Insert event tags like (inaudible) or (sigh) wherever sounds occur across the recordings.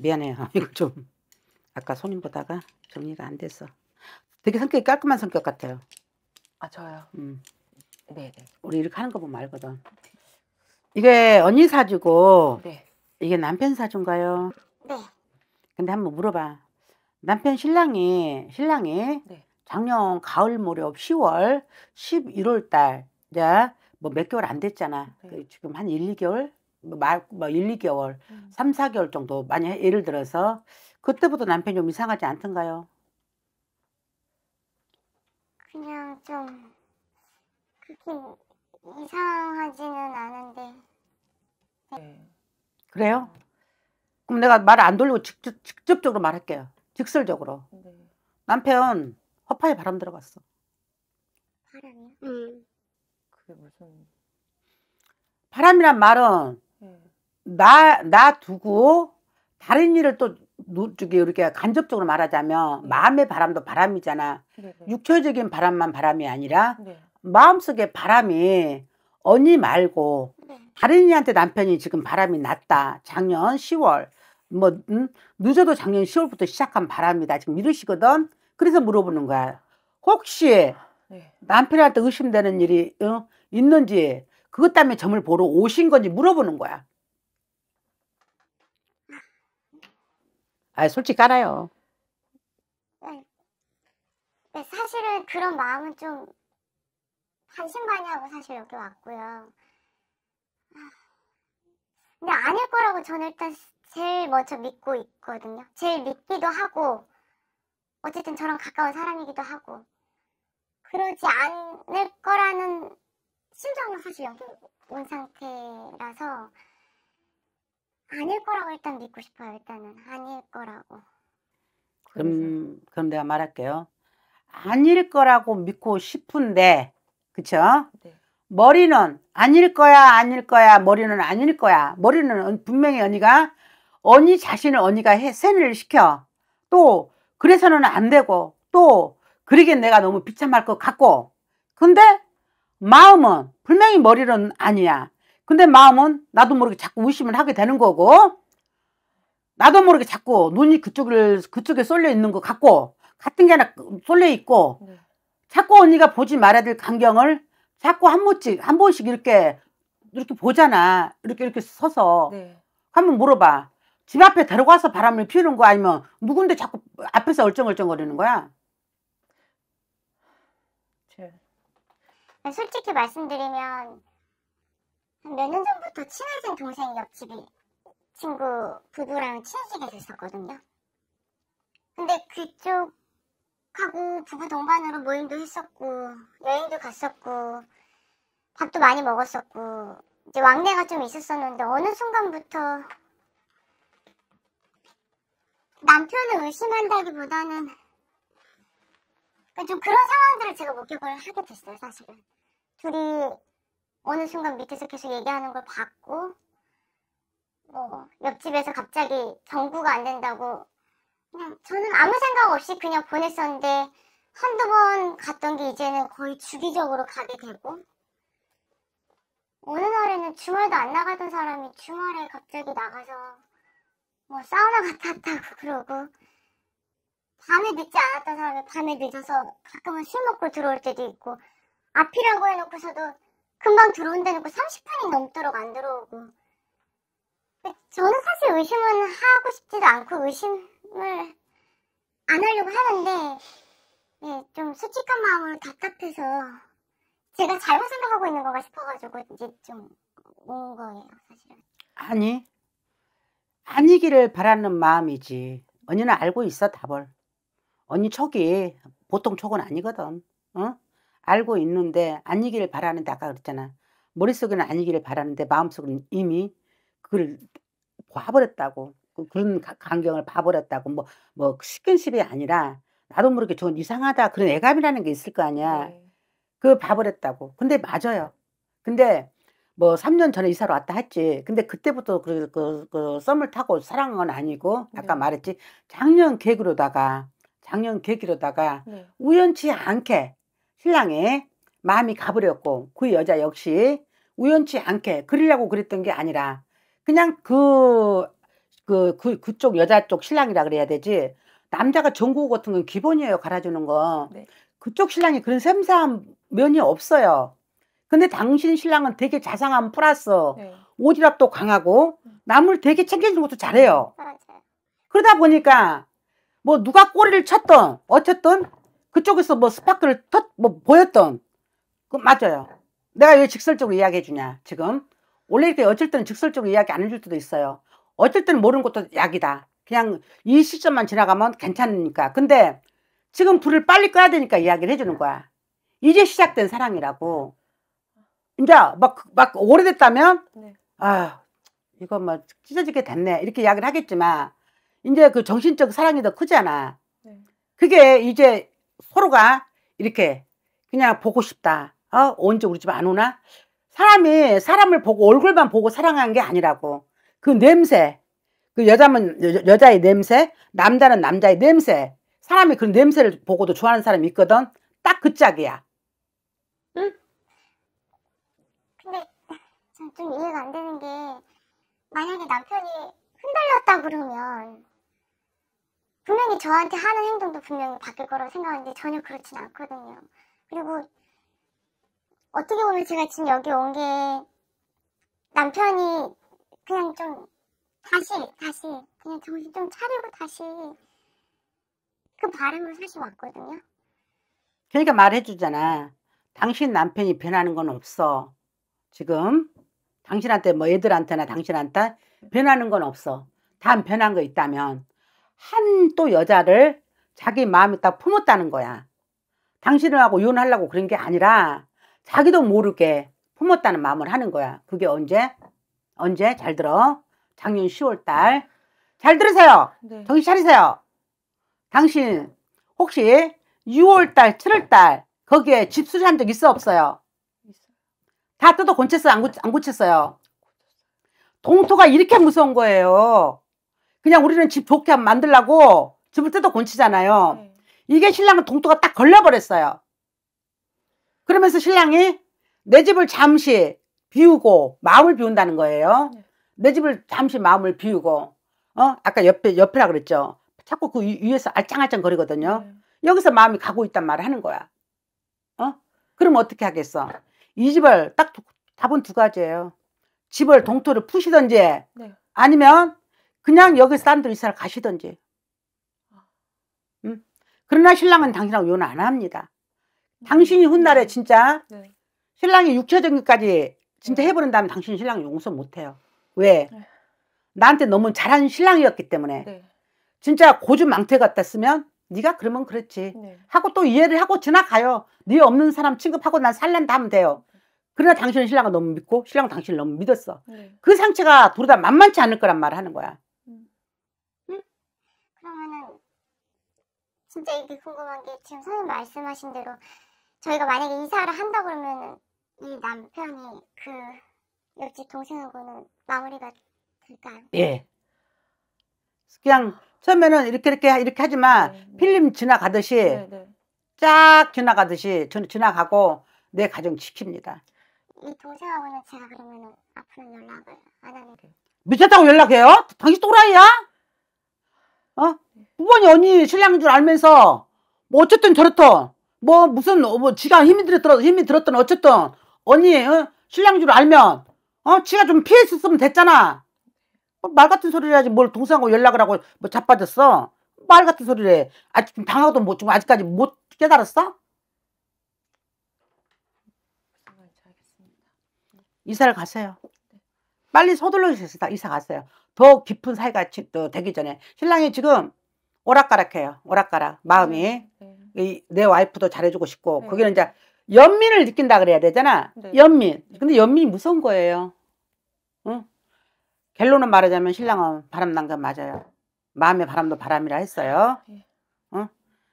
미안해요. (laughs) 이거 좀 아까 손님 보다가 정리가 안 됐어. 되게 성격이 깔끔한 성격 같아요. 아 저요. 음. 네, 네. 우리 이렇게 하는 거 보면 알거든. 이게 언니 사주고 네. 이게 남편 사준가요? 네. 근데 한번 물어봐. 남편 신랑이 신랑이 네. 작년 가을 무렵 10월 11월 달 이제 뭐몇 개월 안 됐잖아. 네. 그 지금 한 1, 2개월 뭐 1, 2개월, 뭐 음. 3, 4개월 정도 만약 예를 들어서 그때부터 남편이 좀 이상하지 않던가요? 그냥 좀 그렇게 이상하지는 않은데. 네. 그래요? 그럼 내가 말을 안 돌리고 직접, 직접적으로 말할게요. 직설적으로. 네. 남편 허파에 바람 들어갔어. 바람이요? 응. 그게 무슨 바람이란 말은 나, 나 두고 다른 일을 또 저기 이렇게 간접적으로 말하자면 네. 마음의 바람도 바람이잖아. 네, 네. 육체적인 바람만 바람이 아니라 마음속의 바람이 언니 말고 다른 이한테 남편이 지금 바람이 났다. 작년 10월 뭐 음, 늦어도 작년 10월부터 시작한 바람이다. 지금 이러시거든. 그래서 물어보는 거야. 혹시 남편한테 의심되는 일이 어? 있는지 그것 때문에 점을 보러 오신 건지 물어보는 거야. 아, 솔직히 깔아요. 네. 사실은 그런 마음은 좀 반신반의하고 사실 여기 왔고요. 근데 아닐 거라고 저는 일단 제일 먼저 믿고 있거든요. 제일 믿기도 하고, 어쨌든 저랑 가까운 사람이기도 하고, 그러지 않을 거라는 심정은 사실 여기 온 상태라서 아닐 거라고 일단 믿고 싶어요. 일단은 아닐 거라고. 그럼 그럼 내가 말할게요. 아닐 거라고 믿고 싶은데 그쵸? 네. 머리는 아닐 거야 아닐 거야 머리는 아닐 거야 머리는 어, 분명히 언니가 언니 자신을 언니가 해, 세뇌를 시켜 또 그래서는 안 되고 또그러게 내가 너무 비참할 것 같고 근데 마음은 분명히 머리는 아니야. 근데 마음은 나도 모르게 자꾸 의심을 하게 되는 거고 나도 모르게 자꾸 눈이 그쪽을 그쪽에 쏠려 있는 것 같고 같은 게 하나 쏠려 있고 네. 자꾸 언니가 보지 말아야 될광경을 자꾸 한 번씩 한 번씩 이렇게 이렇게 보잖아. 이렇게 이렇게 서서 네. 한번 물어봐. 집 앞에 데려가서 바람을 피우는 거 아니면 누군데 자꾸 앞에서 얼쩡얼쩡거리는 거야? 제... 네, 솔직히 말씀드리면 몇 년 전부터 친해진 동생 옆집이 친구 부부랑 친해지게 됐었거든요. 근데 그쪽하고 부부 동반으로 모임도 했었고 여행도 갔었고 밥도 많이 먹었었고 이제 왕래가 좀 있었었는데 어느 순간부터 남편을 의심한다기보다는 그러니까 좀 그런 상황들을 제가 목격을 하게 됐어요, 사실은. 둘이 어느 순간 밑에서 계속 얘기하는 걸 봤고, 뭐, 옆집에서 갑자기 경구가안 된다고, 그냥 저는 아무 생각 없이 그냥 보냈었는데, 한두 번 갔던 게 이제는 거의 주기적으로 가게 되고, 어느 날에는 주말도 안 나가던 사람이 주말에 갑자기 나가서 뭐 사우나 갔다 왔다고 그러고 밤에 늦지 않았던 사람이 밤에 늦어서 가끔은 술 먹고 들어올 때도 있고 앞이라고 해놓고서도 금방 들어온다는 거 30분이 넘도록 안 들어오고 저는 사실 의심은 하고 싶지도 않고 의심을 안 하려고 하는데 예, 좀 솔직한 마음으로 답답해서 제가 잘못 생각하고 있는 건가 싶어가지고 이제 좀 온 거예요 사실은 아니 아니기를 바라는 마음이지 언니는 알고 있어 답을 언니 촉이 보통 촉은 아니거든. 어? 알고 있는데 아니기를 바라는데 아까 그랬잖아. 머릿속에는 아니기를 바라는데 마음속은 이미 그걸 봐버렸다고. 그, 그런 광경을 봐버렸다고. 뭐, 뭐, 식근십이 아니라 나도 모르게 저건 이상하다. 그런 애감이라는 게 있을 거 아니야. 네. 그 봐버렸다고. 근데 맞아요. 근데 뭐 3년 전에 이사를 왔다 했지. 근데 그때부터 그, 그, 그 썸을 타고 사랑한 건 아니고 아까 네. 말했지. 작년 계획으로다가 작년 계기로다가 네. 우연치 않게 신랑의 마음이 가버렸고 그 여자 역시 우연치 않게 그리려고 그랬던 게 아니라 그냥 그, 그, 그, 그쪽 여자 쪽 신랑이라 그래야 되지 남자가 전구 같은 건 기본이에요 갈아주는 거 네. 그쪽 신랑이 그런 샘삼한 면이 없어요 근데 당신 신랑은 되게 자상한 플러스 네. 오지랖도 강하고 음. 남을 되게 챙겨주는 것도 잘해요 그러다 보니까 뭐 누가 꼬리를 쳤던 어쨌든 그쪽에서 뭐 스파크를 터, 뭐 보였던 그 맞아요. 내가 왜 직설적으로 이야기해 주냐 지금 원래 이렇게 어쩔 때는 직설적으로 이야기 안 해줄 때도 있어요. 어쩔 때는 모르는 것도 약이다. 그냥 이 시점만 지나가면 괜찮으니까. 근데 지금 불을 빨리 꺼야 되니까 이야기를 해주는 거야. 이제 시작된 사랑이라고. 이제 막, 막 오래됐다면, 네. 아, 이거 뭐 찢어지게 됐네. 이렇게 이야기를 하겠지만, 이제 그 정신적 사랑이 더 크잖아. 네. 그게 이제 서로가 이렇게 그냥 보고 싶다. 어, 언제 우리 집 안 오나? 사람이 사람을 보고 얼굴만 보고 사랑하는게 아니라고. 그 냄새. 그 여자면 여, 여자의 냄새, 남자는 남자의 냄새. 사람이 그 냄새를 보고도 좋아하는 사람이 있거든. 딱 그 짝이야. 응? 근데 좀 이해가 안 되는 게 만약에 남편이 흔들렸다 그러면 분명히 저한테 하는 행동도 분명히 바뀔 거라고 생각하는데 전혀 그렇진 않거든요. 그리고 어떻게 보면 제가 지금 여기 온 게 남편이 그냥 좀 다시 다시 그냥 정신 좀 차리고 다시 그 바람으로 사실 왔거든요. 그러니까 말해주잖아. 당신 남편이 변하는 건 없어. 지금 당신한테 뭐 애들한테나 당신한테 변하는 건 없어. 단 변한 거 있다면 한또 여자를 자기 마음에 딱 품었다는 거야. 당신하고 을 이혼하려고 그런 게 아니라 자기도 모르게 품었다는 마음을 하는 거야. 그게 언제? 언제? 잘 들어. 작년 10월 달. 잘 들으세요. 네. 정신 차리세요. 당신 혹시 6월 달, 7월 달 거기에 집 수리한 적 있어 없어요? 다 뜯어 곤쳤어요 안, 안 고쳤어요? 동토가 이렇게 무서운 거예요. 그냥 우리는 집 좋게 만들라고 집을 뜯어 곤치잖아요. 네. 이게 신랑은 동토가 딱 걸려버렸어요. 그러면서 신랑이 내 집을 잠시 비우고 마음을 비운다는 거예요. 네. 내 집을 잠시 마음을 비우고 어 아까 옆에 옆이라 그랬죠. 자꾸 그 위에서 알짱알짱 거리거든요. 네. 여기서 마음이 가고 있단 말을 하는 거야. 어? 그럼 어떻게 하겠어? 이 집을 딱 답은 두 가지예요. 집을 동토를 푸시던지 네. 아니면 그냥 여기 사람들 이사를 가시던지. 그러나 신랑은 당신하고 이연안 합니다. 음. 당신이 훗날에 진짜 네. 신랑이 육체적인 것까지 진짜 네. 해버린 다면 당신 신랑 용서 못해요. 왜? 네. 나한테 너무 잘한 신랑이었기 때문에 진짜 고주망태 같았으면 네가 그러면 그렇지 하고 또 이해를 하고 지나가요. 네 없는 사람 취급하고 난 살란다 하면 돼요. 그러나 당신은 신랑을 너무 믿고 신랑은 당신을 너무 믿었어. 그 상처가 둘 다 만만치 않을 거란 말을 하는 거야. 진짜 이게 궁금한 게 지금 선생님 말씀하신 대로 저희가 만약에 이사를 한다 그러면은 이 남편이 그 옆집 동생하고는 마무리가 될까요? 예. 그냥 처음에는 이렇게 이렇게 이렇게 하지만 네, 네. 필름 지나가듯이 네, 네, 쫙 지나가듯이 전, 지나가고 내 가정 지킵니다. 이 동생하고는 제가 그러면은 앞으로 연락을 안 하는 게. 미쳤다고 연락해요? 당신 또라이야? 어? 부번이 언니 신랑인 줄 알면서 뭐 어쨌든 저렇던 뭐 무슨 어, 뭐 지가 힘이 들었던 힘이 들었던 어쨌든 언니 어? 신랑인 줄 알면 어 지가 좀 피했었으면 됐잖아. 어, 말 같은 소리를 해야지 뭘 동생하고 연락을 하고 뭐 자빠졌어. 말 같은 소리를 해. 아직 방학도 못, 뭐 좀 아직까지 못 깨달았어? 이사를 가세요. 빨리 서둘러 주셔다 이사 갔어요. 더 깊은 사이가 어, 되기 전에 신랑이 지금 오락가락해요. 오락가락 마음이 네, 네. 이, 내 와이프도 잘해주고 싶고 네. 거기는 이제 연민을 느낀다 그래야 되잖아. 네. 연민. 근데 연민이 무서운 거예요. 응? 결론은 말하자면 신랑은 바람난 건 맞아요. 마음의 바람도 바람이라 했어요. 네. 응?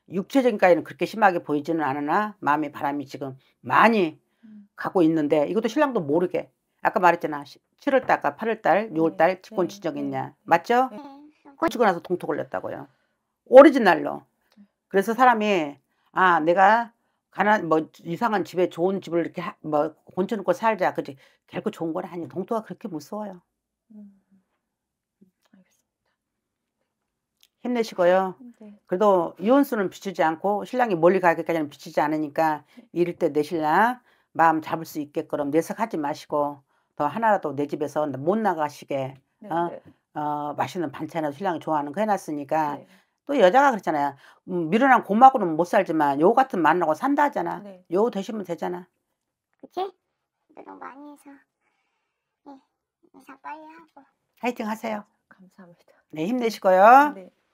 육체적인까지는 그렇게 심하게 보이지는 않으나 마음의 바람이 지금 많이 음. 가고 있는데 이것도 신랑도 모르게 아까 말했잖아. 7월달, 아까 8월달, 6월달 직권 지정했냐. 맞죠? 꽂치고 나서 동토 걸렸다고요. 오리지날로. 그래서 사람이 아 내가 가난 뭐 이상한 집에 좋은 집을 이렇게 하, 뭐 곤쳐놓고 살자. 그지 결코 좋은 건아니에 동토가 그렇게 무서워요. 음. 힘내시고요. 그래도 이혼수는 비치지 않고 신랑이 멀리 가기까지는 비치지 않으니까 이럴 때 내 신랑 마음 잡을 수 있게끔 내색하지 마시고 더 하나라도 내 집에서 못 나가시게 네, 어, 네. 어, 맛있는 반찬이나 신랑이 좋아하는 거 해놨으니까 네. 또 여자가 그렇잖아요. 음, 미련한 고마고는 못 살지만 요우 같은 만나고 산다 하잖아. 여우 네. 되시면 되잖아. 그치? 너무 많이 해서 예, 인사 빨리 하고. 화이팅 하세요. 감사합니다. 네 힘내시고요. 네.